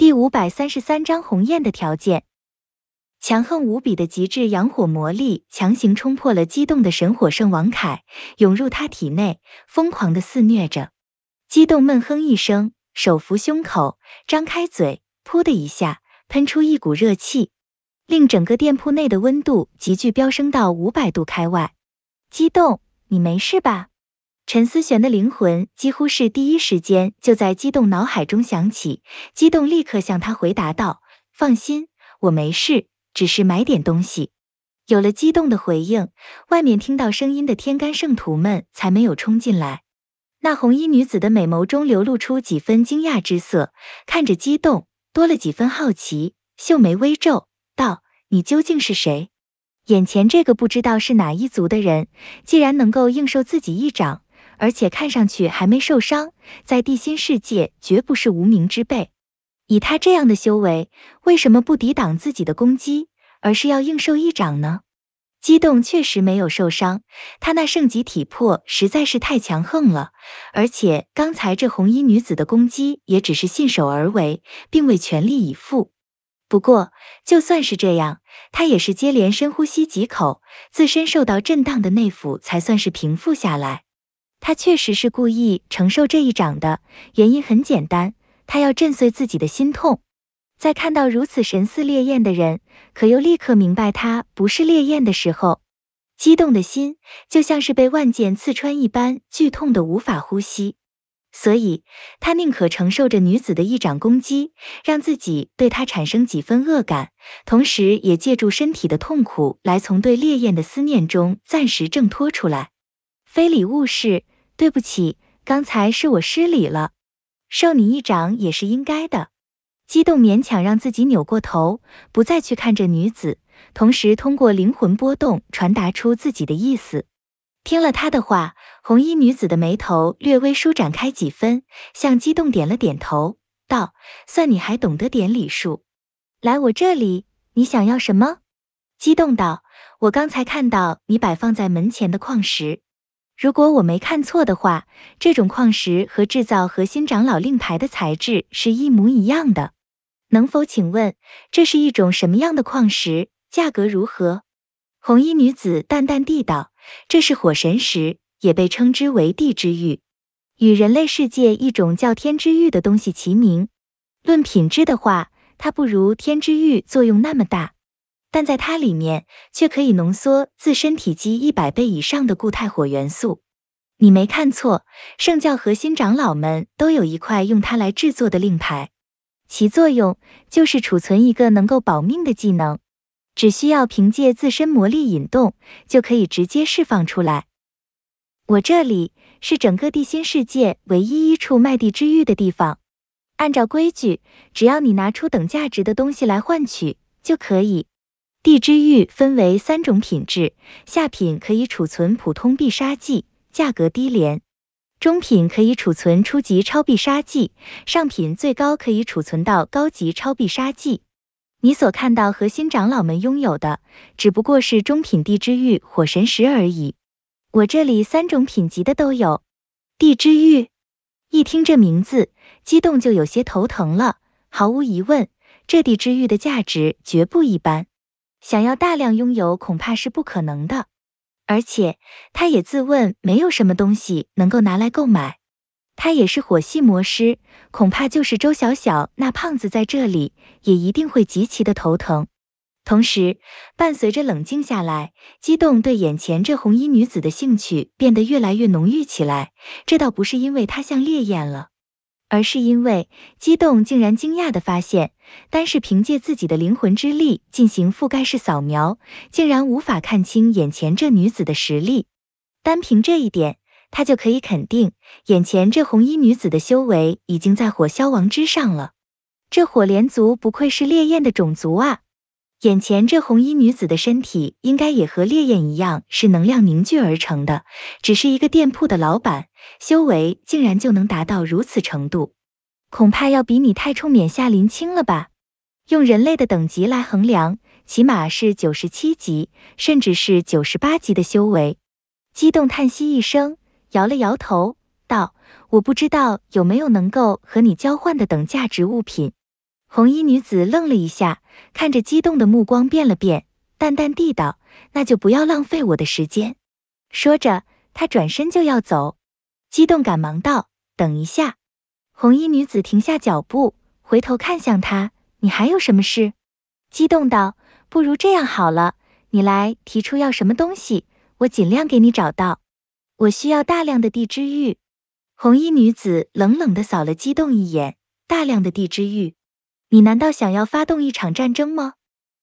第五百三十三章鸿雁的条件，强横无比的极致阳火魔力强行冲破了激动的神火圣王凯，涌入他体内，疯狂的肆虐着。激动闷哼一声，手扶胸口，张开嘴，噗的一下喷出一股热气，令整个店铺内的温度急剧飙升到五百度开外。激动，你没事吧？陈思璇的灵魂几乎是第一时间就在激动脑海中响起，激动立刻向他回答道：“放心，我没事，只是买点东西。”有了激动的回应，外面听到声音的天干圣徒们才没有冲进来。那红衣女子的美眸中流露出几分惊讶之色，看着激动多了几分好奇，秀眉微皱道：“你究竟是谁？眼前这个不知道是哪一族的人，既然能够应受自己一掌。”而且看上去还没受伤，在地心世界绝不是无名之辈。以他这样的修为，为什么不抵挡自己的攻击，而是要硬受一掌呢？激动确实没有受伤，他那圣级体魄实在是太强横了。而且刚才这红衣女子的攻击也只是信手而为，并未全力以赴。不过就算是这样，他也是接连深呼吸几口，自身受到震荡的内腑才算是平复下来。他确实是故意承受这一掌的原因很简单，他要震碎自己的心痛。在看到如此神似烈焰的人，可又立刻明白他不是烈焰的时候，激动的心就像是被万箭刺穿一般，剧痛的无法呼吸。所以，他宁可承受着女子的一掌攻击，让自己对她产生几分恶感，同时也借助身体的痛苦来从对烈焰的思念中暂时挣脱出来。非礼勿视。对不起，刚才是我失礼了，受你一掌也是应该的。激动勉强让自己扭过头，不再去看这女子，同时通过灵魂波动传达出自己的意思。听了他的话，红衣女子的眉头略微舒展开几分，向激动点了点头，道：“算你还懂得点礼数，来我这里，你想要什么？”激动道：“我刚才看到你摆放在门前的矿石。”如果我没看错的话，这种矿石和制造核心长老令牌的材质是一模一样的。能否请问，这是一种什么样的矿石？价格如何？红衣女子淡淡地道：“这是火神石，也被称之为地之玉，与人类世界一种叫天之玉的东西齐名。论品质的话，它不如天之玉作用那么大。”但在它里面，却可以浓缩自身体积一百倍以上的固态火元素。你没看错，圣教核心长老们都有一块用它来制作的令牌，其作用就是储存一个能够保命的技能，只需要凭借自身魔力引动，就可以直接释放出来。我这里是整个地心世界唯一一处卖地之玉的地方，按照规矩，只要你拿出等价值的东西来换取，就可以。地之玉分为三种品质，下品可以储存普通必杀技，价格低廉；中品可以储存初级超必杀技，上品最高可以储存到高级超必杀技。你所看到核心长老们拥有的，只不过是中品地之玉火神石而已。我这里三种品级的都有。地之玉，一听这名字，激动就有些头疼了。毫无疑问，这地之玉的价值绝不一般。想要大量拥有恐怕是不可能的，而且他也自问没有什么东西能够拿来购买。他也是火系魔师，恐怕就是周小小那胖子在这里也一定会极其的头疼。同时，伴随着冷静下来，激动对眼前这红衣女子的兴趣变得越来越浓郁起来。这倒不是因为她像烈焰了。而是因为激动，竟然惊讶地发现，单是凭借自己的灵魂之力进行覆盖式扫描，竟然无法看清眼前这女子的实力。单凭这一点，他就可以肯定，眼前这红衣女子的修为已经在火消王之上了。这火莲族不愧是烈焰的种族啊！眼前这红衣女子的身体应该也和烈焰一样，是能量凝聚而成的，只是一个店铺的老板。修为竟然就能达到如此程度，恐怕要比你太冲冕下林清了吧？用人类的等级来衡量，起码是九十七级，甚至是九十八级的修为。激动叹息一声，摇了摇头道：“我不知道有没有能够和你交换的等价值物品。”红衣女子愣了一下，看着激动的目光变了变，淡淡地道：“那就不要浪费我的时间。”说着，她转身就要走。激动赶忙道：“等一下！”红衣女子停下脚步，回头看向他：“你还有什么事？”激动道：“不如这样好了，你来提出要什么东西，我尽量给你找到。我需要大量的地之玉。”红衣女子冷冷地扫了激动一眼：“大量的地之玉？你难道想要发动一场战争吗？”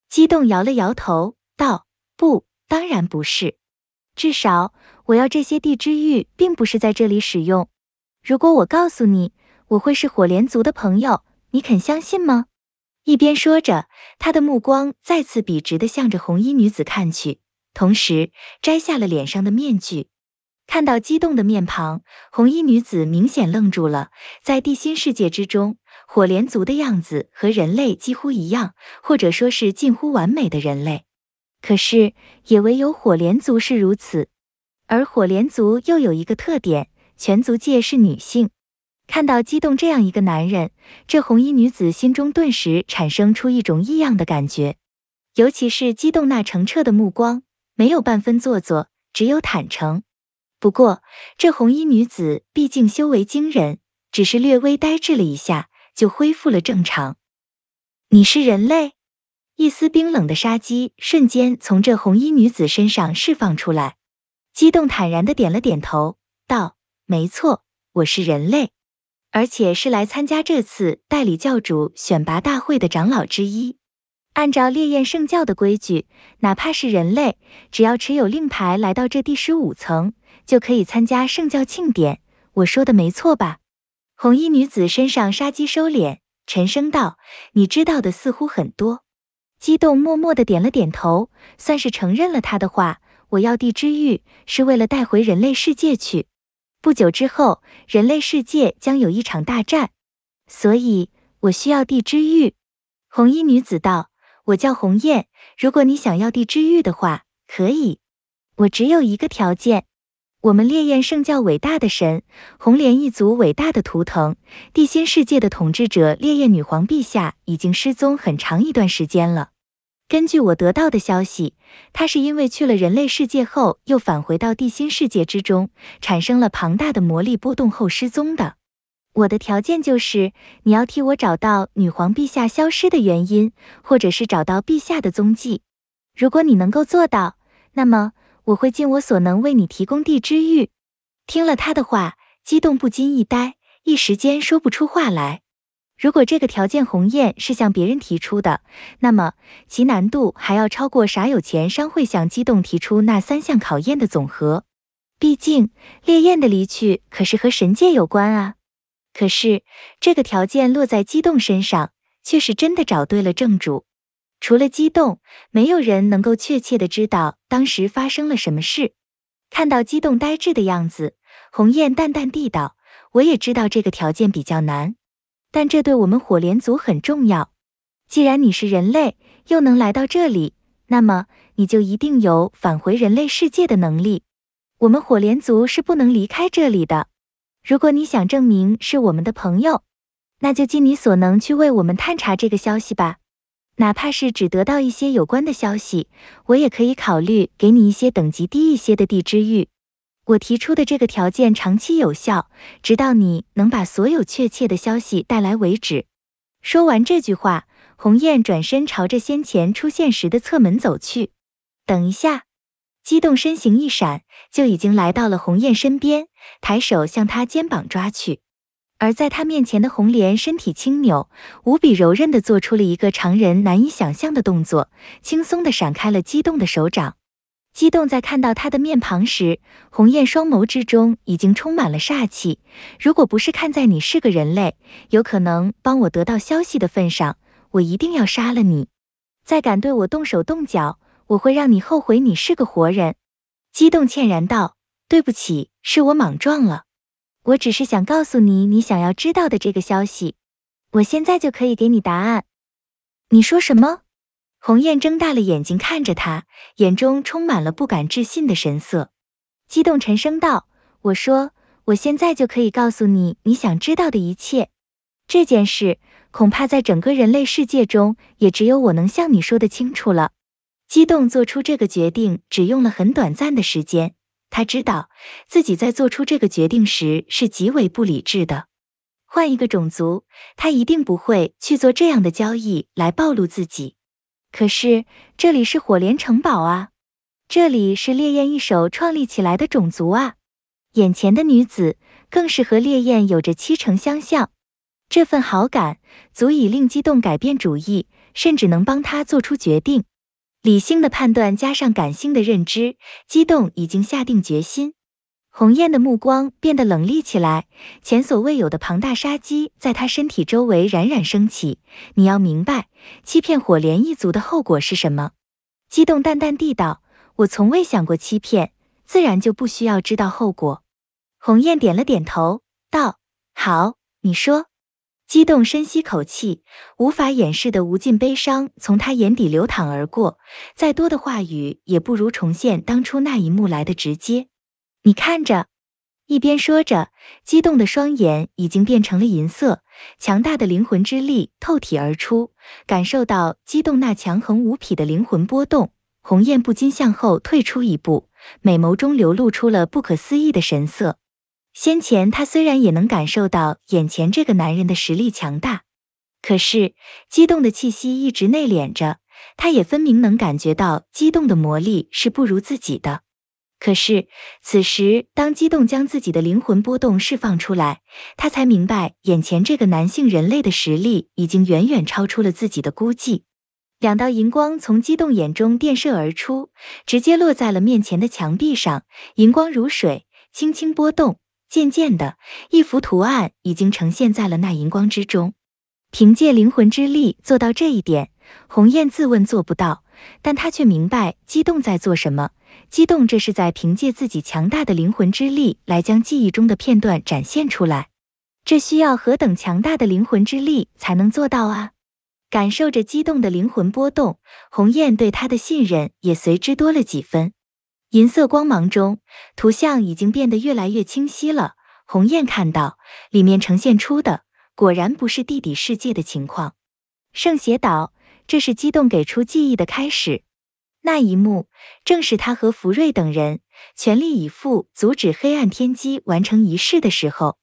激动摇了摇头道：“不，当然不是，至少……”我要这些地之玉，并不是在这里使用。如果我告诉你我会是火莲族的朋友，你肯相信吗？一边说着，他的目光再次笔直的向着红衣女子看去，同时摘下了脸上的面具。看到激动的面庞，红衣女子明显愣住了。在地心世界之中，火莲族的样子和人类几乎一样，或者说是近乎完美的人类。可是，也唯有火莲族是如此。而火莲族又有一个特点，全族界是女性。看到激动这样一个男人，这红衣女子心中顿时产生出一种异样的感觉。尤其是激动那澄澈的目光，没有半分做作，只有坦诚。不过，这红衣女子毕竟修为惊人，只是略微呆滞了一下，就恢复了正常。你是人类？一丝冰冷的杀机瞬间从这红衣女子身上释放出来。激动坦然的点了点头，道：“没错，我是人类，而且是来参加这次代理教主选拔大会的长老之一。按照烈焰圣教的规矩，哪怕是人类，只要持有令牌来到这第十五层，就可以参加圣教庆典。我说的没错吧？”红衣女子身上杀机收敛，沉声道：“你知道的似乎很多。”激动默默的点了点头，算是承认了他的话。我要地之玉，是为了带回人类世界去。不久之后，人类世界将有一场大战，所以我需要地之玉。红衣女子道：“我叫红雁，如果你想要地之玉的话，可以。我只有一个条件：我们烈焰圣教伟大的神，红莲一族伟大的图腾，地心世界的统治者烈焰女皇陛下已经失踪很长一段时间了。”根据我得到的消息，他是因为去了人类世界后，又返回到地心世界之中，产生了庞大的魔力波动后失踪的。我的条件就是，你要替我找到女皇陛下消失的原因，或者是找到陛下的踪迹。如果你能够做到，那么我会尽我所能为你提供地之玉。听了他的话，激动不禁一呆，一时间说不出话来。如果这个条件鸿雁是向别人提出的，那么其难度还要超过傻有钱商会向机动提出那三项考验的总和。毕竟烈焰的离去可是和神界有关啊。可是这个条件落在机动身上，却是真的找对了正主。除了激动，没有人能够确切的知道当时发生了什么事。看到机动呆滞的样子，鸿雁淡淡地道：“我也知道这个条件比较难。”但这对我们火莲族很重要。既然你是人类，又能来到这里，那么你就一定有返回人类世界的能力。我们火莲族是不能离开这里的。如果你想证明是我们的朋友，那就尽你所能去为我们探查这个消息吧。哪怕是只得到一些有关的消息，我也可以考虑给你一些等级低一些的地之玉。我提出的这个条件长期有效，直到你能把所有确切的消息带来为止。说完这句话，鸿雁转身朝着先前出现时的侧门走去。等一下！激动身形一闪，就已经来到了鸿雁身边，抬手向他肩膀抓去。而在他面前的红莲身体轻扭，无比柔韧的做出了一个常人难以想象的动作，轻松的闪开了激动的手掌。激动在看到他的面庞时，鸿雁双眸之中已经充满了煞气。如果不是看在你是个人类，有可能帮我得到消息的份上，我一定要杀了你！再敢对我动手动脚，我会让你后悔你是个活人。激动歉然道：“对不起，是我莽撞了。我只是想告诉你，你想要知道的这个消息，我现在就可以给你答案。”你说什么？鸿雁睁大了眼睛看着他，眼中充满了不敢置信的神色。激动沉声道：“我说，我现在就可以告诉你你想知道的一切。这件事恐怕在整个人类世界中，也只有我能向你说得清楚了。”激动做出这个决定只用了很短暂的时间。他知道自己在做出这个决定时是极为不理智的。换一个种族，他一定不会去做这样的交易来暴露自己。可是这里是火莲城堡啊，这里是烈焰一手创立起来的种族啊，眼前的女子更是和烈焰有着七成相像，这份好感足以令激动改变主意，甚至能帮他做出决定。理性的判断加上感性的认知，激动已经下定决心。红雁的目光变得冷厉起来，前所未有的庞大杀机在他身体周围冉冉升起。你要明白，欺骗火莲一族的后果是什么？激动淡淡地道：“我从未想过欺骗，自然就不需要知道后果。”红雁点了点头，道：“好，你说。”激动深吸口气，无法掩饰的无尽悲伤从他眼底流淌而过。再多的话语，也不如重现当初那一幕来的直接。你看着，一边说着，激动的双眼已经变成了银色，强大的灵魂之力透体而出。感受到激动那强横无匹的灵魂波动，鸿雁不禁向后退出一步，美眸中流露出了不可思议的神色。先前他虽然也能感受到眼前这个男人的实力强大，可是激动的气息一直内敛着，他也分明能感觉到激动的魔力是不如自己的。可是，此时当激动将自己的灵魂波动释放出来，他才明白眼前这个男性人类的实力已经远远超出了自己的估计。两道银光从激动眼中电射而出，直接落在了面前的墙壁上。银光如水，轻轻波动，渐渐的，一幅图案已经呈现在了那银光之中。凭借灵魂之力做到这一点，红雁自问做不到。但他却明白，激动在做什么。激动，这是在凭借自己强大的灵魂之力，来将记忆中的片段展现出来。这需要何等强大的灵魂之力才能做到啊！感受着激动的灵魂波动，鸿雁对他的信任也随之多了几分。银色光芒中，图像已经变得越来越清晰了。鸿雁看到，里面呈现出的果然不是地底世界的情况，圣邪岛。这是机动给出记忆的开始，那一幕正是他和福瑞等人全力以赴阻止黑暗天机完成仪式的时候。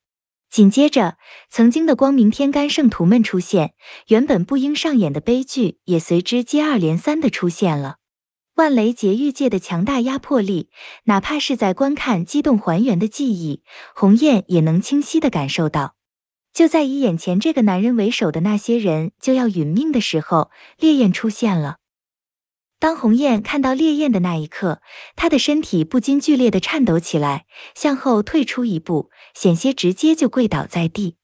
紧接着，曾经的光明天干圣徒们出现，原本不应上演的悲剧也随之接二连三的出现了。万雷劫狱界的强大压迫力，哪怕是在观看机动还原的记忆，鸿雁也能清晰的感受到。就在以眼前这个男人为首的那些人就要殒命的时候，烈焰出现了。当红雁看到烈焰的那一刻，他的身体不禁剧烈的颤抖起来，向后退出一步，险些直接就跪倒在地。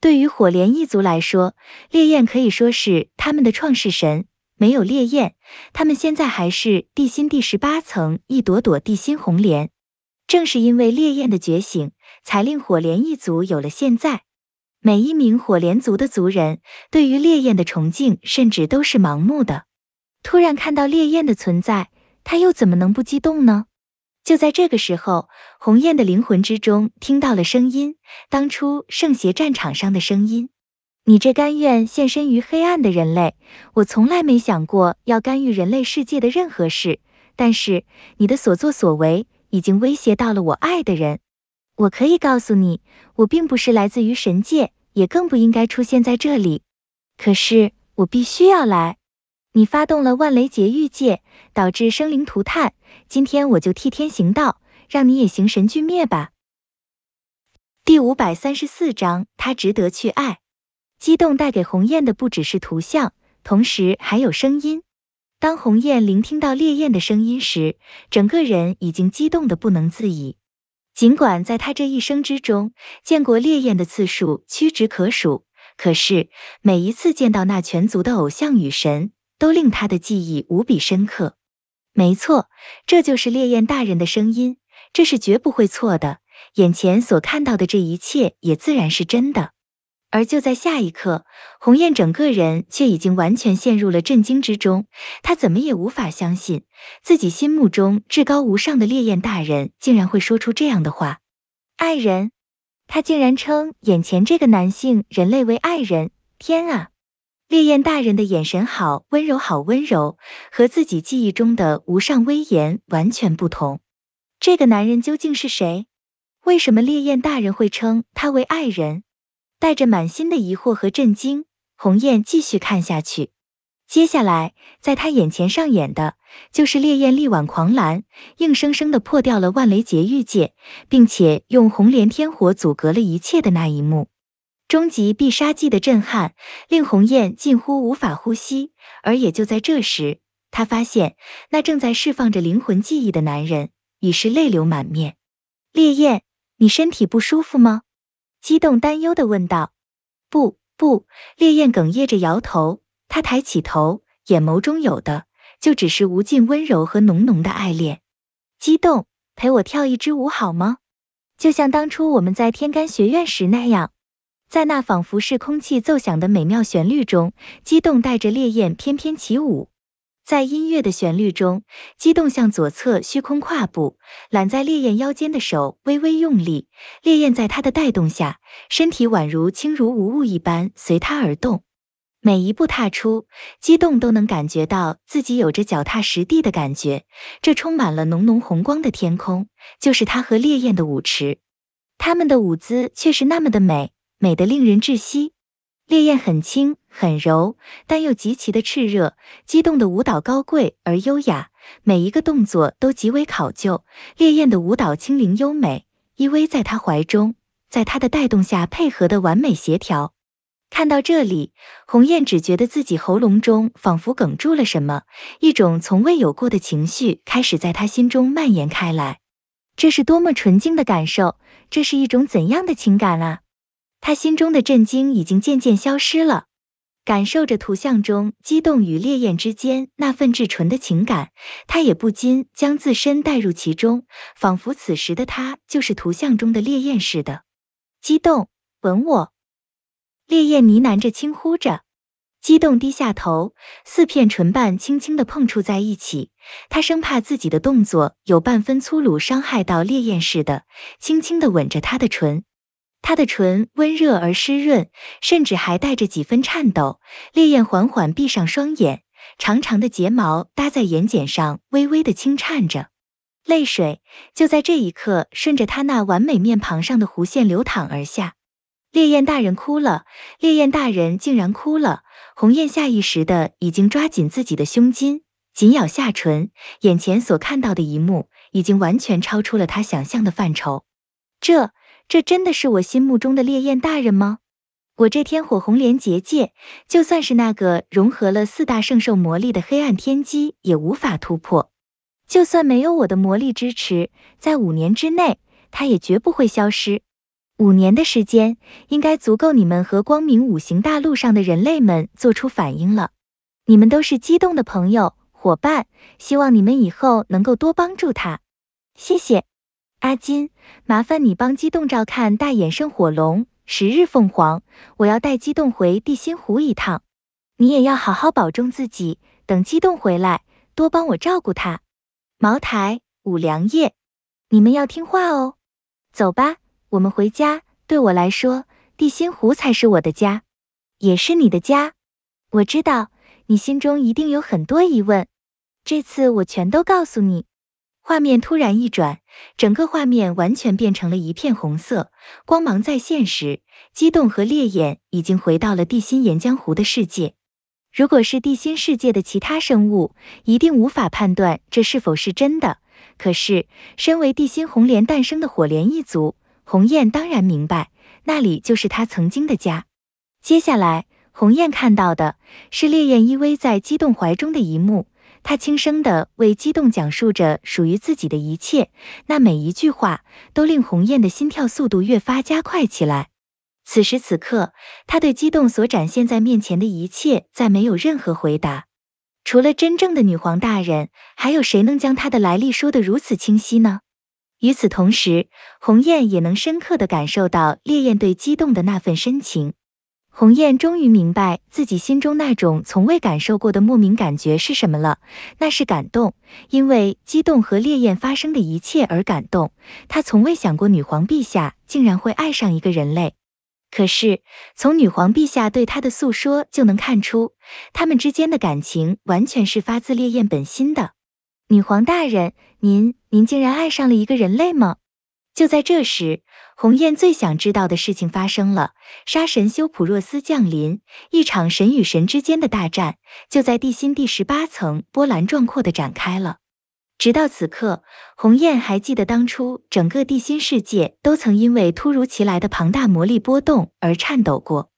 对于火莲一族来说，烈焰可以说是他们的创世神。没有烈焰，他们现在还是地心第十八层一朵朵地心红莲。正是因为烈焰的觉醒，才令火莲一族有了现在。每一名火莲族的族人对于烈焰的崇敬，甚至都是盲目的。突然看到烈焰的存在，他又怎么能不激动呢？就在这个时候，鸿雁的灵魂之中听到了声音，当初圣邪战场上的声音：“你这甘愿献身于黑暗的人类，我从来没想过要干预人类世界的任何事，但是你的所作所为已经威胁到了我爱的人。”我可以告诉你，我并不是来自于神界，也更不应该出现在这里。可是我必须要来。你发动了万雷劫狱界，导致生灵涂炭，今天我就替天行道，让你也形神俱灭吧。第五百三十四章，他值得去爱。激动带给鸿雁的不只是图像，同时还有声音。当鸿雁聆听到烈焰的声音时，整个人已经激动的不能自已。尽管在他这一生之中见过烈焰的次数屈指可数，可是每一次见到那全族的偶像与神，都令他的记忆无比深刻。没错，这就是烈焰大人的声音，这是绝不会错的。眼前所看到的这一切，也自然是真的。而就在下一刻，鸿雁整个人却已经完全陷入了震惊之中。他怎么也无法相信，自己心目中至高无上的烈焰大人竟然会说出这样的话。爱人，他竟然称眼前这个男性人类为爱人！天啊，烈焰大人的眼神好温柔，好温柔，和自己记忆中的无上威严完全不同。这个男人究竟是谁？为什么烈焰大人会称他为爱人？带着满心的疑惑和震惊，鸿雁继续看下去。接下来，在他眼前上演的就是烈焰力挽狂澜，硬生生的破掉了万雷劫狱界，并且用红莲天火阻隔了一切的那一幕。终极必杀技的震撼，令鸿雁近乎无法呼吸。而也就在这时，他发现那正在释放着灵魂记忆的男人已是泪流满面。烈焰，你身体不舒服吗？激动担忧的问道：“不不！”烈焰哽咽着摇头。他抬起头，眼眸中有的就只是无尽温柔和浓浓的爱恋。激动，陪我跳一支舞好吗？就像当初我们在天干学院时那样。在那仿佛是空气奏响的美妙旋律中，激动带着烈焰翩翩起舞。在音乐的旋律中，激动向左侧虚空跨步，揽在烈焰腰间的手微微用力。烈焰在他的带动下，身体宛如轻如无物一般，随他而动。每一步踏出，激动都能感觉到自己有着脚踏实地的感觉。这充满了浓浓红光的天空，就是他和烈焰的舞池。他们的舞姿却是那么的美，美得令人窒息。烈焰很轻。很柔，但又极其的炽热。激动的舞蹈高贵而优雅，每一个动作都极为考究。烈焰的舞蹈轻灵优美，依偎在他怀中，在他的带动下配合的完美协调。看到这里，鸿雁只觉得自己喉咙中仿佛哽住了什么，一种从未有过的情绪开始在她心中蔓延开来。这是多么纯净的感受，这是一种怎样的情感啊！她心中的震惊已经渐渐消失了。感受着图像中激动与烈焰之间那份至纯的情感，他也不禁将自身带入其中，仿佛此时的他就是图像中的烈焰似的。激动，吻我！烈焰呢喃着，轻呼着。激动低下头，四片唇瓣轻轻的碰触在一起，他生怕自己的动作有半分粗鲁，伤害到烈焰似的，轻轻地吻着他的唇。他的唇温热而湿润，甚至还带着几分颤抖。烈焰缓缓闭上双眼，长长的睫毛搭在眼睑上，微微的轻颤着，泪水就在这一刻顺着他那完美面庞上的弧线流淌而下。烈焰大人哭了！烈焰大人竟然哭了！红雁下意识的已经抓紧自己的胸襟，紧咬下唇，眼前所看到的一幕已经完全超出了他想象的范畴。这。这真的是我心目中的烈焰大人吗？我这天火红莲结界，就算是那个融合了四大圣兽魔力的黑暗天机也无法突破。就算没有我的魔力支持，在五年之内，它也绝不会消失。五年的时间，应该足够你们和光明五行大陆上的人类们做出反应了。你们都是激动的朋友伙伴，希望你们以后能够多帮助他。谢谢。阿金，麻烦你帮激动照看大眼圣火龙、十日凤凰，我要带激动回地心湖一趟。你也要好好保重自己，等激动回来，多帮我照顾他。茅台、五粮液，你们要听话哦。走吧，我们回家。对我来说，地心湖才是我的家，也是你的家。我知道你心中一定有很多疑问，这次我全都告诉你。画面突然一转，整个画面完全变成了一片红色光芒再现时，激动和烈焰已经回到了地心岩浆湖的世界。如果是地心世界的其他生物，一定无法判断这是否是真的。可是，身为地心红莲诞生的火莲一族，红雁当然明白，那里就是他曾经的家。接下来，红雁看到的是烈焰依偎在激动怀中的一幕。他轻声地为激动讲述着属于自己的一切，那每一句话都令鸿雁的心跳速度越发加快起来。此时此刻，他对激动所展现在面前的一切再没有任何回答，除了真正的女皇大人，还有谁能将他的来历说得如此清晰呢？与此同时，鸿雁也能深刻地感受到烈焰对激动的那份深情。鸿雁终于明白自己心中那种从未感受过的莫名感觉是什么了，那是感动，因为激动和烈焰发生的一切而感动。他从未想过女皇陛下竟然会爱上一个人类，可是从女皇陛下对他的诉说就能看出，他们之间的感情完全是发自烈焰本心的。女皇大人，您您竟然爱上了一个人类吗？就在这时，鸿雁最想知道的事情发生了：杀神修普若斯降临，一场神与神之间的大战就在地心第十八层波澜壮阔地展开了。直到此刻，鸿雁还记得当初整个地心世界都曾因为突如其来的庞大魔力波动而颤抖过。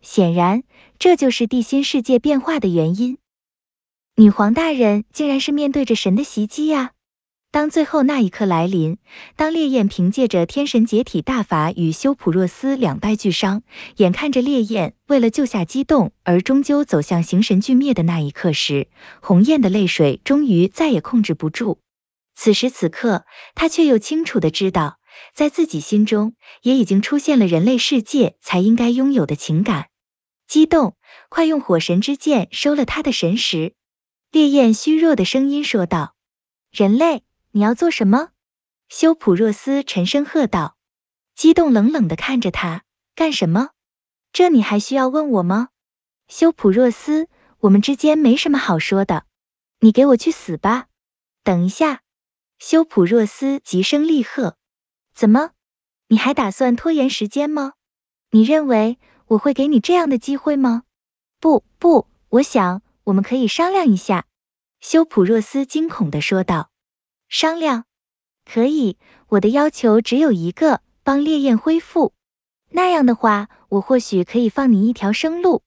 显然，这就是地心世界变化的原因。女皇大人竟然是面对着神的袭击呀！当最后那一刻来临，当烈焰凭借着天神解体大法与修普若斯两败俱伤，眼看着烈焰为了救下激动而终究走向形神俱灭的那一刻时，红艳的泪水终于再也控制不住。此时此刻，他却又清楚的知道，在自己心中也已经出现了人类世界才应该拥有的情感。激动，快用火神之剑收了他的神识！烈焰虚弱的声音说道：“人类。”你要做什么？修普若斯沉声喝道，激动冷冷地看着他。干什么？这你还需要问我吗？修普若斯，我们之间没什么好说的，你给我去死吧！等一下！修普若斯急声厉喝。怎么？你还打算拖延时间吗？你认为我会给你这样的机会吗？不不，我想我们可以商量一下。修普若斯惊恐地说道。商量可以，我的要求只有一个，帮烈焰恢复。那样的话，我或许可以放你一条生路。”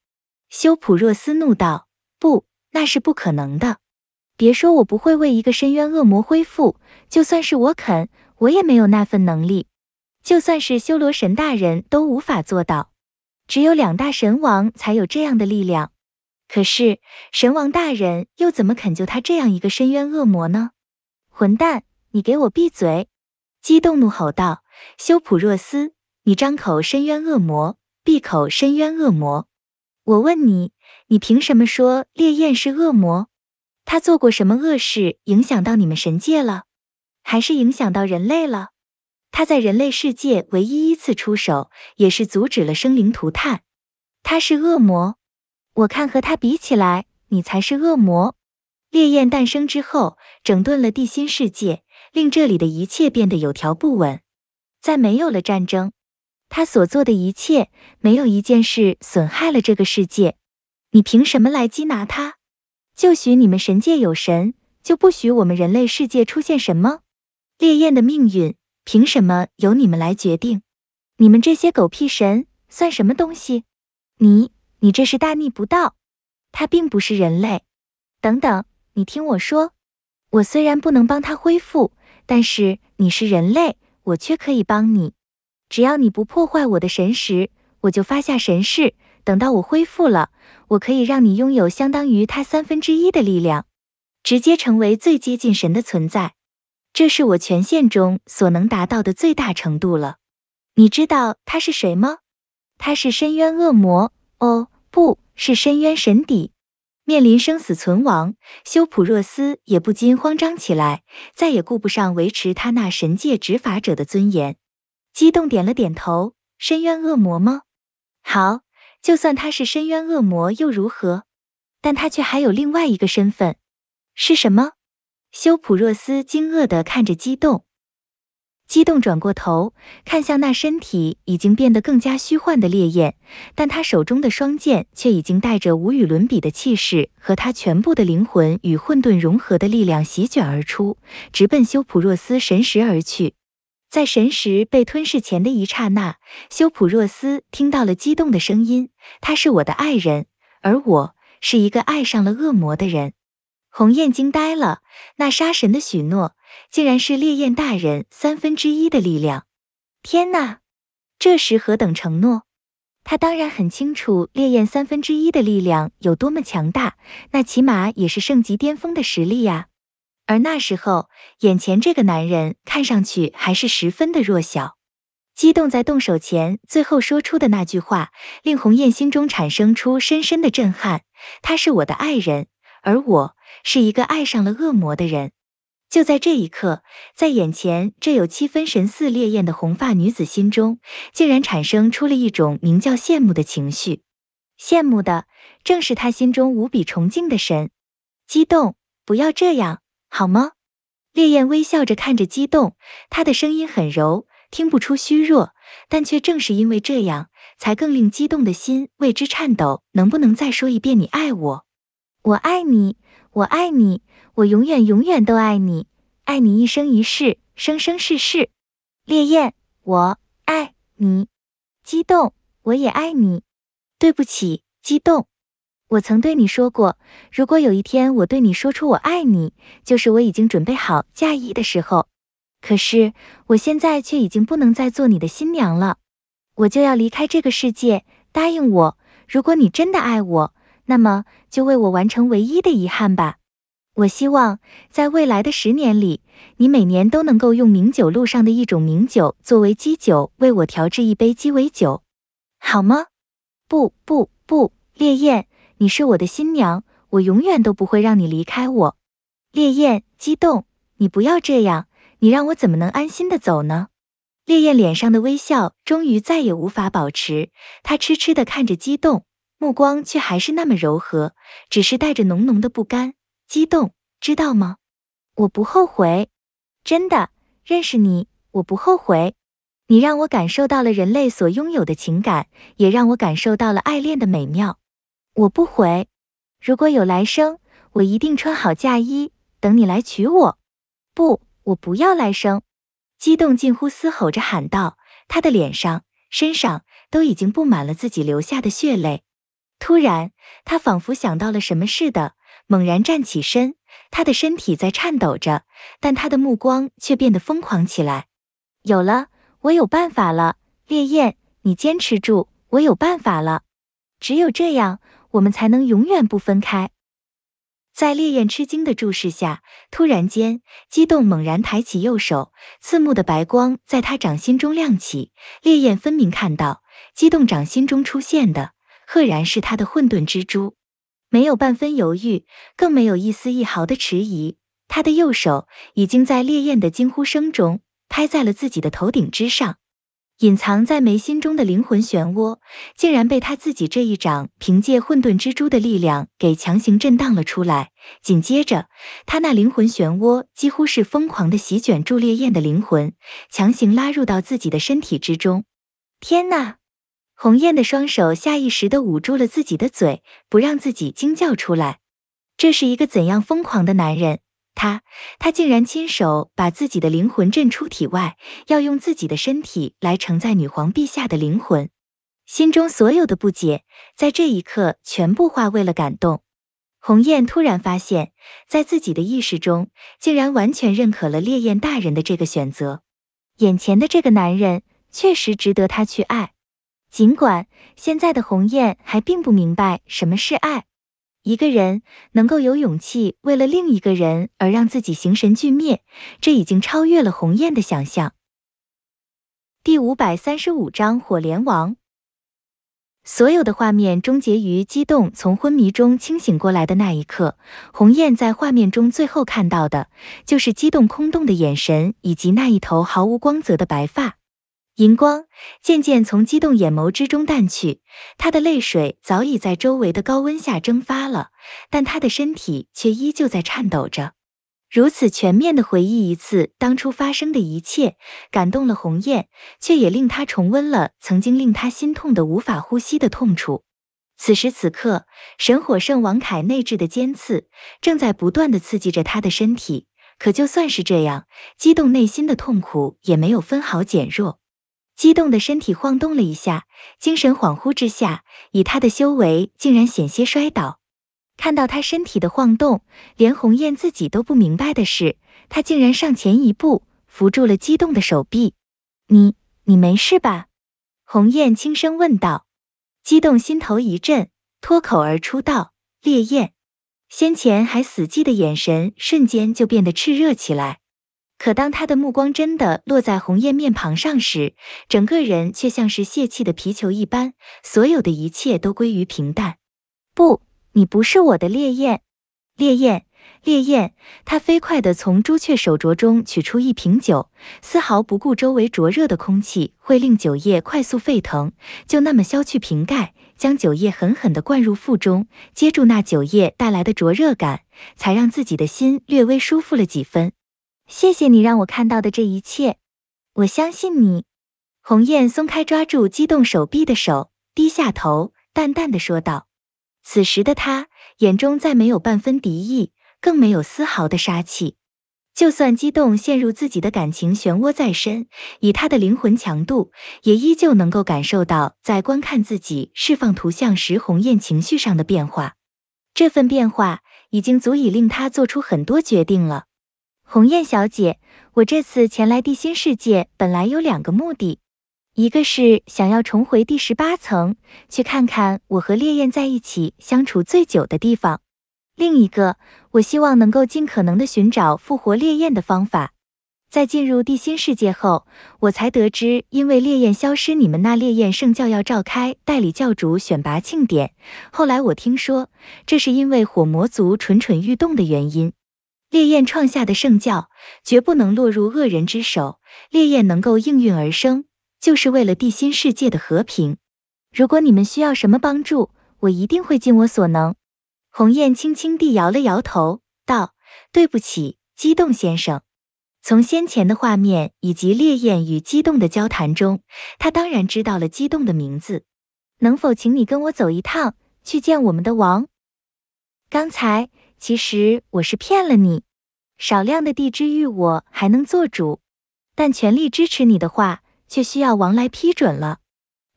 修普若斯怒道，“不，那是不可能的。别说我不会为一个深渊恶魔恢复，就算是我肯，我也没有那份能力。就算是修罗神大人都无法做到，只有两大神王才有这样的力量。可是神王大人又怎么肯救他这样一个深渊恶魔呢？”混蛋！你给我闭嘴！激动怒吼道：“修普若斯，你张口深渊恶魔，闭口深渊恶魔。我问你，你凭什么说烈焰是恶魔？他做过什么恶事，影响到你们神界了，还是影响到人类了？他在人类世界唯一一次出手，也是阻止了生灵涂炭。他是恶魔？我看和他比起来，你才是恶魔。烈焰诞生之后。”整顿了地心世界，令这里的一切变得有条不紊。再没有了战争，他所做的一切没有一件事损害了这个世界。你凭什么来缉拿他？就许你们神界有神，就不许我们人类世界出现什么？烈焰的命运凭什么由你们来决定？你们这些狗屁神算什么东西？你，你这是大逆不道！他并不是人类。等等，你听我说。我虽然不能帮他恢复，但是你是人类，我却可以帮你。只要你不破坏我的神识，我就发下神誓。等到我恢复了，我可以让你拥有相当于他三分之一的力量，直接成为最接近神的存在。这是我权限中所能达到的最大程度了。你知道他是谁吗？他是深渊恶魔，哦，不是深渊神邸。面临生死存亡，修普若斯也不禁慌张起来，再也顾不上维持他那神界执法者的尊严。激动点了点头：“深渊恶魔吗？好，就算他是深渊恶魔又如何？但他却还有另外一个身份，是什么？”修普若斯惊愕地看着激动。激动转过头，看向那身体已经变得更加虚幻的烈焰，但他手中的双剑却已经带着无与伦比的气势，和他全部的灵魂与混沌融合的力量席卷而出，直奔修普若斯神石而去。在神石被吞噬前的一刹那，修普若斯听到了激动的声音：“他是我的爱人，而我是一个爱上了恶魔的人。”鸿雁惊呆了，那杀神的许诺竟然是烈焰大人三分之一的力量！天哪，这是何等承诺！他当然很清楚烈焰三分之一的力量有多么强大，那起码也是圣级巅峰的实力呀。而那时候，眼前这个男人看上去还是十分的弱小。激动在动手前最后说出的那句话，令鸿雁心中产生出深深的震撼。他是我的爱人，而我。是一个爱上了恶魔的人。就在这一刻，在眼前这有七分神似烈焰的红发女子心中，竟然产生出了一种名叫羡慕的情绪。羡慕的正是她心中无比崇敬的神。激动，不要这样，好吗？烈焰微笑着看着激动，她的声音很柔，听不出虚弱，但却正是因为这样，才更令激动的心为之颤抖。能不能再说一遍你爱我？我爱你。我爱你，我永远永远都爱你，爱你一生一世，生生世世。烈焰，我爱你。激动，我也爱你。对不起，激动。我曾对你说过，如果有一天我对你说出我爱你，就是我已经准备好嫁衣的时候。可是我现在却已经不能再做你的新娘了，我就要离开这个世界。答应我，如果你真的爱我。那么就为我完成唯一的遗憾吧。我希望在未来的十年里，你每年都能够用名酒路上的一种名酒作为基酒，为我调制一杯鸡尾酒，好吗？不不不，烈焰，你是我的新娘，我永远都不会让你离开我。烈焰激动，你不要这样，你让我怎么能安心的走呢？烈焰脸上的微笑终于再也无法保持，他痴痴的看着激动。目光却还是那么柔和，只是带着浓浓的不甘、激动，知道吗？我不后悔，真的认识你，我不后悔。你让我感受到了人类所拥有的情感，也让我感受到了爱恋的美妙。我不悔，如果有来生，我一定穿好嫁衣，等你来娶我。不，我不要来生！激动近乎嘶吼着喊道，他的脸上、身上都已经布满了自己流下的血泪。突然，他仿佛想到了什么似的，猛然站起身，他的身体在颤抖着，但他的目光却变得疯狂起来。有了，我有办法了！烈焰，你坚持住，我有办法了！只有这样，我们才能永远不分开。在烈焰吃惊的注视下，突然间，激动猛然抬起右手，刺目的白光在他掌心中亮起。烈焰分明看到，激动掌心中出现的。赫然是他的混沌蜘蛛，没有半分犹豫，更没有一丝一毫的迟疑。他的右手已经在烈焰的惊呼声中拍在了自己的头顶之上，隐藏在眉心中的灵魂漩涡，竟然被他自己这一掌凭借混沌蜘蛛的力量给强行震荡了出来。紧接着，他那灵魂漩涡几乎是疯狂的席卷住烈焰的灵魂，强行拉入到自己的身体之中。天哪！鸿雁的双手下意识地捂住了自己的嘴，不让自己惊叫出来。这是一个怎样疯狂的男人？他他竟然亲手把自己的灵魂震出体外，要用自己的身体来承载女皇陛下的灵魂。心中所有的不解，在这一刻全部化为了感动。鸿雁突然发现，在自己的意识中，竟然完全认可了烈焰大人的这个选择。眼前的这个男人，确实值得他去爱。尽管现在的鸿雁还并不明白什么是爱，一个人能够有勇气为了另一个人而让自己形神俱灭，这已经超越了鸿雁的想象。第五百三十五章火莲王。所有的画面终结于激动从昏迷中清醒过来的那一刻。鸿雁在画面中最后看到的就是激动空洞的眼神，以及那一头毫无光泽的白发。荧光渐渐从激动眼眸之中淡去，他的泪水早已在周围的高温下蒸发了，但他的身体却依旧在颤抖着。如此全面的回忆一次当初发生的一切，感动了鸿雁，却也令他重温了曾经令他心痛的无法呼吸的痛楚。此时此刻，神火圣王凯内置的尖刺正在不断的刺激着他的身体，可就算是这样，激动内心的痛苦也没有分毫减弱。激动的身体晃动了一下，精神恍惚之下，以他的修为竟然险些摔倒。看到他身体的晃动，连鸿雁自己都不明白的是，他竟然上前一步扶住了激动的手臂。“你，你没事吧？”鸿雁轻声问道。激动心头一震，脱口而出道：“烈焰，先前还死寂的眼神瞬间就变得炽热起来。”可当他的目光真的落在红叶面庞上时，整个人却像是泄气的皮球一般，所有的一切都归于平淡。不，你不是我的烈焰，烈焰，烈焰！他飞快地从朱雀手镯中取出一瓶酒，丝毫不顾周围灼热的空气会令酒液快速沸腾，就那么削去瓶盖，将酒液狠狠地灌入腹中，接住那酒液带来的灼热感，才让自己的心略微舒服了几分。谢谢你让我看到的这一切，我相信你。鸿雁松开抓住激动手臂的手，低下头，淡淡的说道。此时的他眼中再没有半分敌意，更没有丝毫的杀气。就算激动陷入自己的感情漩涡再深，以他的灵魂强度，也依旧能够感受到在观看自己释放图像时鸿雁情绪上的变化。这份变化已经足以令他做出很多决定了。鸿雁小姐，我这次前来地心世界本来有两个目的，一个是想要重回第十八层，去看看我和烈焰在一起相处最久的地方；另一个，我希望能够尽可能的寻找复活烈焰的方法。在进入地心世界后，我才得知，因为烈焰消失，你们那烈焰圣教要召开代理教主选拔庆典。后来我听说，这是因为火魔族蠢蠢欲动的原因。烈焰创下的圣教绝不能落入恶人之手。烈焰能够应运而生，就是为了地心世界的和平。如果你们需要什么帮助，我一定会尽我所能。红雁轻轻地摇了摇头，道：“对不起，激动先生。”从先前的画面以及烈焰与激动的交谈中，他当然知道了激动的名字。能否请你跟我走一趟，去见我们的王？刚才。其实我是骗了你，少量的地之玉我还能做主，但全力支持你的话，却需要王来批准了。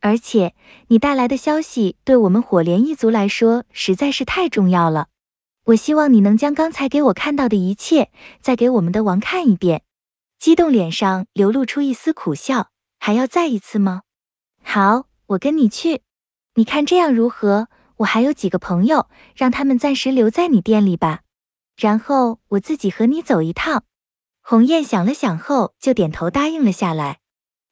而且你带来的消息对我们火莲一族来说实在是太重要了，我希望你能将刚才给我看到的一切再给我们的王看一遍。激动脸上流露出一丝苦笑，还要再一次吗？好，我跟你去，你看这样如何？我还有几个朋友，让他们暂时留在你店里吧，然后我自己和你走一趟。鸿雁想了想后，就点头答应了下来。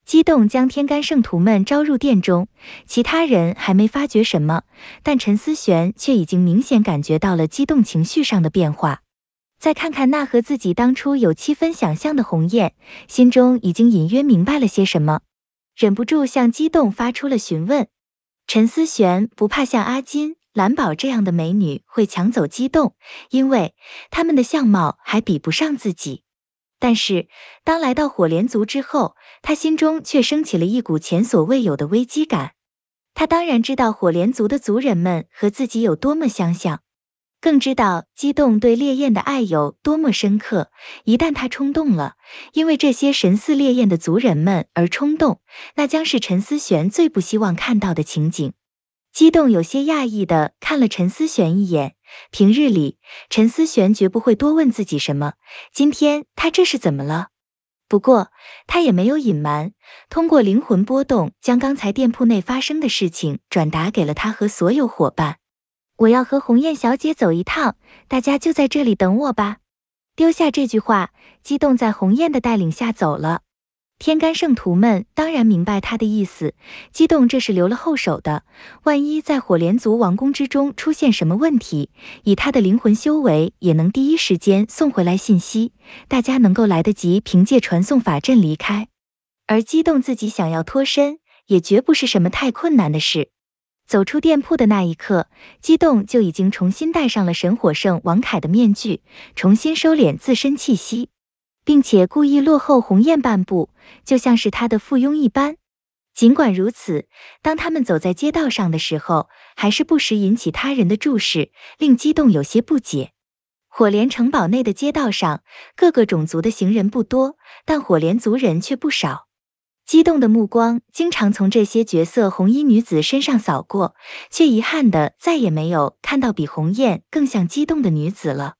激动将天干圣徒们招入殿中，其他人还没发觉什么，但陈思璇却已经明显感觉到了激动情绪上的变化。再看看那和自己当初有七分想象的鸿雁，心中已经隐约明白了些什么，忍不住向激动发出了询问。陈思璇不怕像阿金、蓝宝这样的美女会抢走激动，因为他们的相貌还比不上自己。但是，当来到火莲族之后，他心中却升起了一股前所未有的危机感。他当然知道火莲族的族人们和自己有多么相像。更知道激动对烈焰的爱有多么深刻。一旦他冲动了，因为这些神似烈焰的族人们而冲动，那将是陈思璇最不希望看到的情景。激动有些讶异的看了陈思璇一眼。平日里，陈思璇绝不会多问自己什么，今天他这是怎么了？不过他也没有隐瞒，通过灵魂波动将刚才店铺内发生的事情转达给了他和所有伙伴。我要和鸿雁小姐走一趟，大家就在这里等我吧。丢下这句话，激动在鸿雁的带领下走了。天干圣徒们当然明白他的意思，激动这是留了后手的，万一在火莲族王宫之中出现什么问题，以他的灵魂修为也能第一时间送回来信息，大家能够来得及凭借传送法阵离开。而激动自己想要脱身，也绝不是什么太困难的事。走出店铺的那一刻，激动就已经重新戴上了神火圣王凯的面具，重新收敛自身气息，并且故意落后鸿雁半步，就像是他的附庸一般。尽管如此，当他们走在街道上的时候，还是不时引起他人的注视，令激动有些不解。火莲城堡内的街道上，各个种族的行人不多，但火莲族人却不少。激动的目光经常从这些角色红衣女子身上扫过，却遗憾的再也没有看到比红艳更像激动的女子了。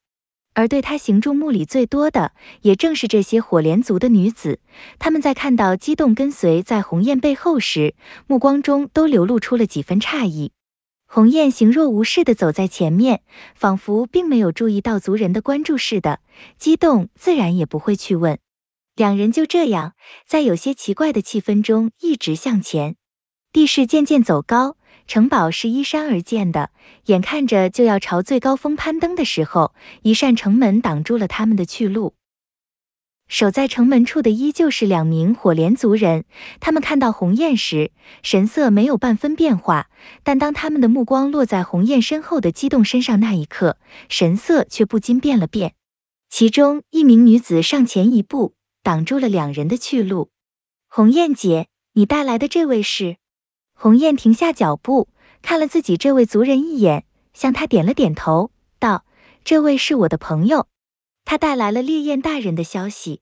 而对他行注目礼最多的，也正是这些火莲族的女子。她们在看到激动跟随在红艳背后时，目光中都流露出了几分诧异。红艳行若无事的走在前面，仿佛并没有注意到族人的关注似的。激动自然也不会去问。两人就这样在有些奇怪的气氛中一直向前，地势渐渐走高，城堡是依山而建的。眼看着就要朝最高峰攀登的时候，一扇城门挡住了他们的去路。守在城门处的依旧是两名火莲族人，他们看到红雁时神色没有半分变化，但当他们的目光落在红雁身后的激动身上那一刻，神色却不禁变了变。其中一名女子上前一步。挡住了两人的去路。鸿雁姐，你带来的这位是？鸿雁停下脚步，看了自己这位族人一眼，向他点了点头，道：“这位是我的朋友，他带来了烈焰大人的消息，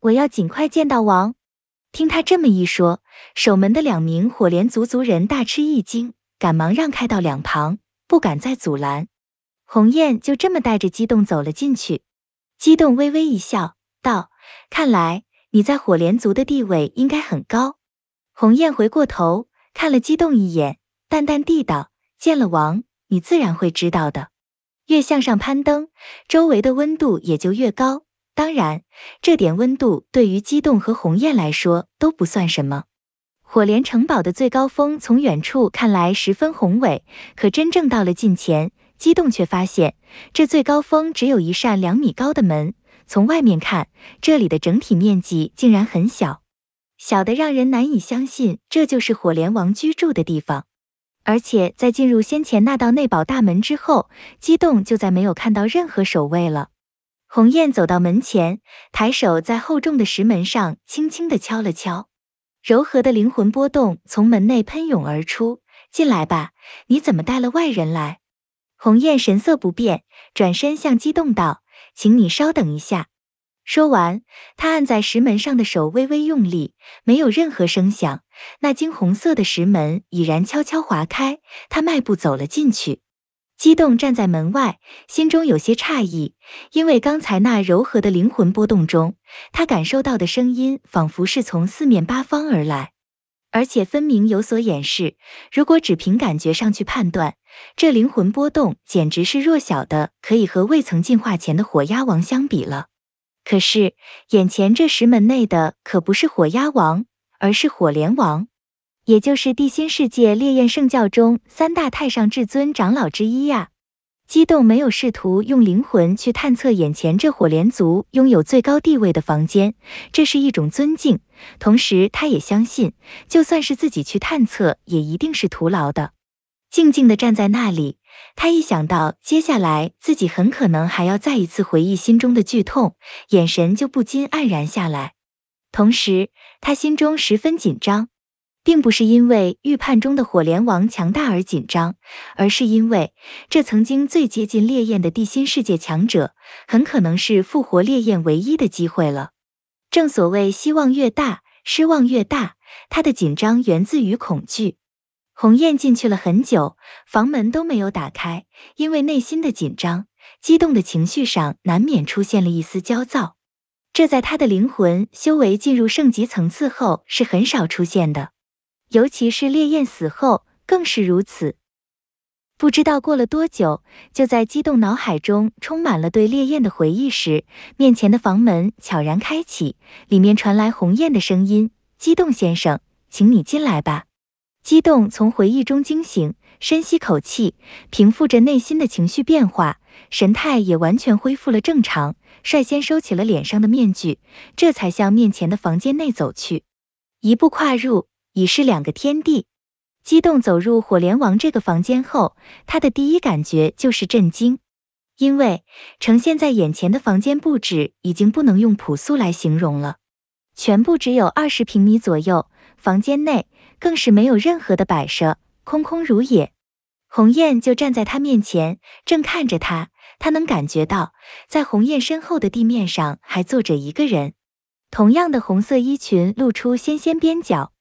我要尽快见到王。”听他这么一说，守门的两名火莲族族人大吃一惊，赶忙让开到两旁，不敢再阻拦。鸿雁就这么带着激动走了进去。激动微微一笑，道：看来你在火莲族的地位应该很高。鸿雁回过头看了激动一眼，淡淡地道：“见了王，你自然会知道的。”越向上攀登，周围的温度也就越高。当然，这点温度对于激动和鸿雁来说都不算什么。火莲城堡的最高峰从远处看来十分宏伟，可真正到了近前，激动却发现这最高峰只有一扇两米高的门。从外面看，这里的整体面积竟然很小，小的让人难以相信，这就是火莲王居住的地方。而且在进入先前那道内堡大门之后，激动就再没有看到任何守卫了。鸿雁走到门前，抬手在厚重的石门上轻轻的敲了敲，柔和的灵魂波动从门内喷涌而出：“进来吧，你怎么带了外人来？”鸿雁神色不变，转身向激动道。请你稍等一下。说完，他按在石门上的手微微用力，没有任何声响，那金红色的石门已然悄悄划开。他迈步走了进去，激动站在门外，心中有些诧异，因为刚才那柔和的灵魂波动中，他感受到的声音仿佛是从四面八方而来。而且分明有所掩饰。如果只凭感觉上去判断，这灵魂波动简直是弱小的，可以和未曾进化前的火鸦王相比了。可是眼前这石门内的可不是火鸦王，而是火莲王，也就是地心世界烈焰圣教中三大太上至尊长老之一呀。激动没有试图用灵魂去探测眼前这火莲族拥有最高地位的房间，这是一种尊敬。同时，他也相信，就算是自己去探测，也一定是徒劳的。静静地站在那里，他一想到接下来自己很可能还要再一次回忆心中的剧痛，眼神就不禁黯然下来。同时，他心中十分紧张。并不是因为预判中的火莲王强大而紧张，而是因为这曾经最接近烈焰的地心世界强者，很可能是复活烈焰唯一的机会了。正所谓希望越大，失望越大，他的紧张源自于恐惧。鸿雁进去了很久，房门都没有打开，因为内心的紧张、激动的情绪上，难免出现了一丝焦躁。这在他的灵魂修为进入圣级层次后是很少出现的。尤其是烈焰死后，更是如此。不知道过了多久，就在激动脑海中充满了对烈焰的回忆时，面前的房门悄然开启，里面传来鸿雁的声音：“激动先生，请你进来吧。”激动从回忆中惊醒，深吸口气，平复着内心的情绪变化，神态也完全恢复了正常，率先收起了脸上的面具，这才向面前的房间内走去，一步跨入。已是两个天地。激动走入火莲王这个房间后，他的第一感觉就是震惊，因为呈现在眼前的房间布置已经不能用朴素来形容了。全部只有二十平米左右，房间内更是没有任何的摆设，空空如也。鸿雁就站在他面前，正看着他。他能感觉到，在鸿雁身后的地面上还坐着一个人，同样的红色衣裙露出纤纤边角。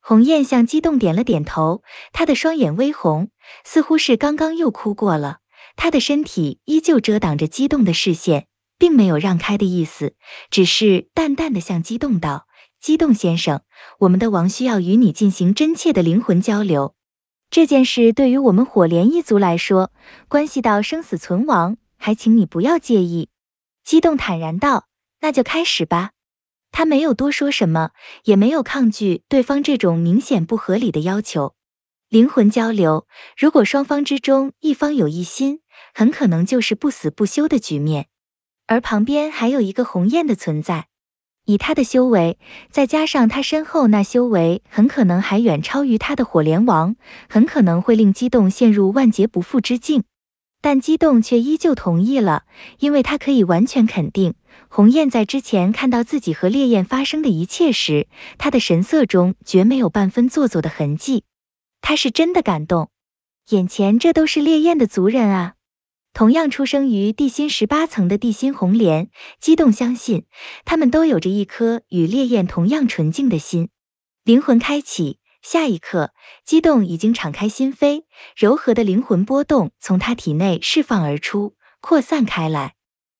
鸿雁向激动点了点头，她的双眼微红，似乎是刚刚又哭过了。他的身体依旧遮挡着激动的视线，并没有让开的意思，只是淡淡的向激动道：“激动先生，我们的王需要与你进行真切的灵魂交流，这件事对于我们火莲一族来说，关系到生死存亡，还请你不要介意。”激动坦然道：“那就开始吧。”他没有多说什么，也没有抗拒对方这种明显不合理的要求。灵魂交流，如果双方之中一方有一心，很可能就是不死不休的局面。而旁边还有一个鸿雁的存在，以他的修为，再加上他身后那修为，很可能还远超于他的火莲王，很可能会令激动陷入万劫不复之境。但激动却依旧同意了，因为他可以完全肯定，鸿雁在之前看到自己和烈焰发生的一切时，他的神色中绝没有半分做作的痕迹，他是真的感动。眼前这都是烈焰的族人啊，同样出生于地心十八层的地心红莲，激动相信，他们都有着一颗与烈焰同样纯净的心，灵魂开启。下一刻，激动已经敞开心扉，柔和的灵魂波动从他体内释放而出，扩散开来，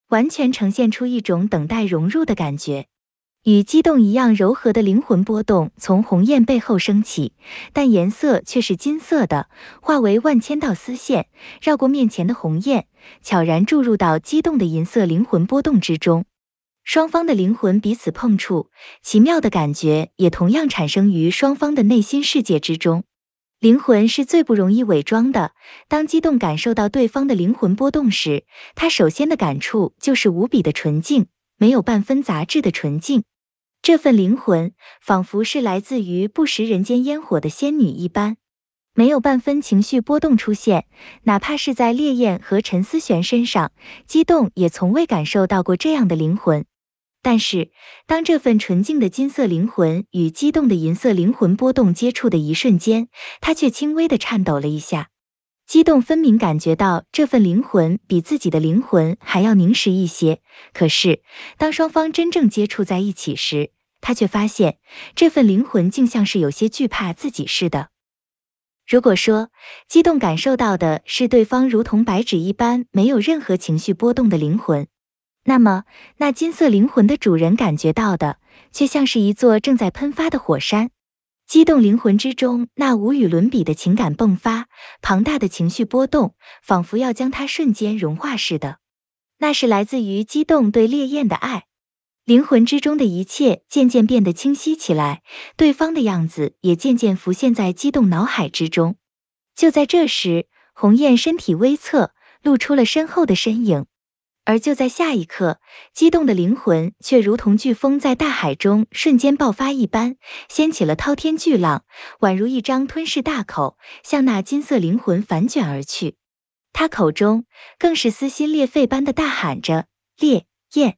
完全呈现出一种等待融入的感觉。与激动一样柔和的灵魂波动从鸿雁背后升起，但颜色却是金色的，化为万千道丝线，绕过面前的鸿雁，悄然注入到激动的银色灵魂波动之中。双方的灵魂彼此碰触，奇妙的感觉也同样产生于双方的内心世界之中。灵魂是最不容易伪装的。当激动感受到对方的灵魂波动时，他首先的感触就是无比的纯净，没有半分杂质的纯净。这份灵魂仿佛是来自于不食人间烟火的仙女一般，没有半分情绪波动出现，哪怕是在烈焰和陈思璇身上，激动也从未感受到过这样的灵魂。但是，当这份纯净的金色灵魂与激动的银色灵魂波动接触的一瞬间，他却轻微的颤抖了一下。激动分明感觉到这份灵魂比自己的灵魂还要凝实一些。可是，当双方真正接触在一起时，他却发现这份灵魂竟像是有些惧怕自己似的。如果说激动感受到的是对方如同白纸一般没有任何情绪波动的灵魂。那么，那金色灵魂的主人感觉到的，却像是一座正在喷发的火山。激动灵魂之中那无与伦比的情感迸发，庞大的情绪波动，仿佛要将它瞬间融化似的。那是来自于激动对烈焰的爱。灵魂之中的一切渐渐变得清晰起来，对方的样子也渐渐浮现在激动脑海之中。就在这时，鸿雁身体微侧，露出了身后的身影。而就在下一刻，激动的灵魂却如同飓风在大海中瞬间爆发一般，掀起了滔天巨浪，宛如一张吞噬大口，向那金色灵魂反卷而去。他口中更是撕心裂肺般的大喊着：“烈焰！”